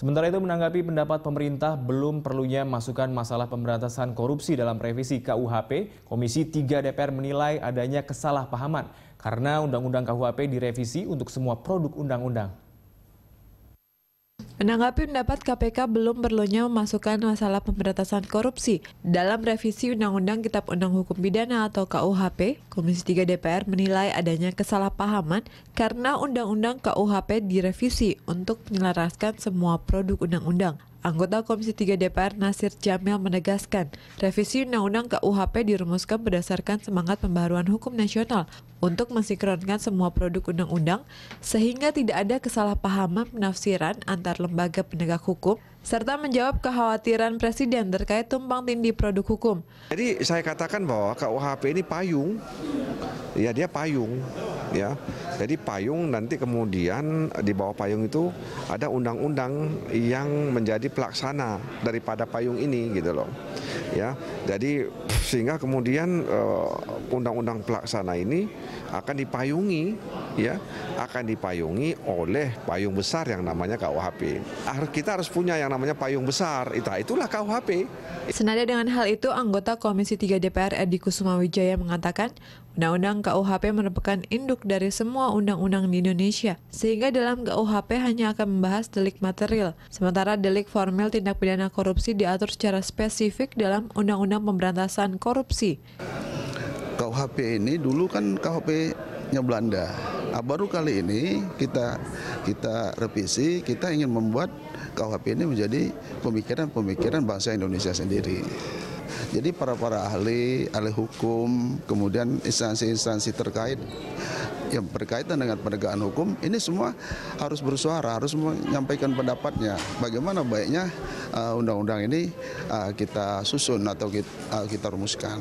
Sementara itu menanggapi pendapat pemerintah belum perlunya masukan masalah pemberantasan korupsi dalam revisi KUHP, Komisi 3 DPR menilai adanya kesalahpahaman karena Undang-Undang KUHP direvisi untuk semua produk undang-undang. Menanggapi pendapat KPK belum perlunya memasukkan masalah pemberantasan korupsi dalam revisi Undang-Undang Kitab Undang Hukum Pidana atau KUHP, Komisi 3 DPR menilai adanya kesalahpahaman karena Undang-Undang KUHP direvisi untuk menyelaraskan semua produk undang-undang. Anggota Komisi 3 DPR Nasir Jamil menegaskan, revisi Undang-Undang KUHP dirumuskan berdasarkan semangat pembaruan hukum nasional untuk mensinkronkan semua produk undang-undang sehingga tidak ada kesalahpahaman penafsiran antar lembaga penegak hukum serta menjawab kekhawatiran Presiden terkait tumpang tindih produk hukum. Jadi saya katakan bahwa KUHP ini payung, ya dia payung, ya. Jadi payung nanti kemudian di bawah payung itu ada undang-undang yang menjadi pelaksana daripada payung ini gitu loh. Ya, jadi sehingga kemudian eh, undang-undang pelaksana ini akan dipayungi ya, akan dipayungi oleh payung besar yang namanya KUHP. Kita harus punya yang namanya payung besar. Itulah KUHP. Senada dengan hal itu, anggota Komisi 3 DPR Edi Kusuma Wijaya mengatakan, Undang-undang KUHP merupakan induk dari semua undang-undang di Indonesia, sehingga dalam KUHP hanya akan membahas delik material, sementara delik formal tindak pidana korupsi diatur secara spesifik dalam Undang-Undang undang Pemberantasan Korupsi. KUHP ini dulu kan KUHP-nya Belanda. Nah, baru kali ini kita kita revisi, kita ingin membuat KUHP ini menjadi pemikiran-pemikiran bangsa Indonesia sendiri. Jadi para para ahli, ahli hukum, kemudian instansi-instansi terkait yang berkaitan dengan penegakan hukum ini semua harus bersuara, harus menyampaikan pendapatnya. Bagaimana baiknya eh, undang-undang uh, ini uh, kita susun atau kita, uh, kita rumuskan.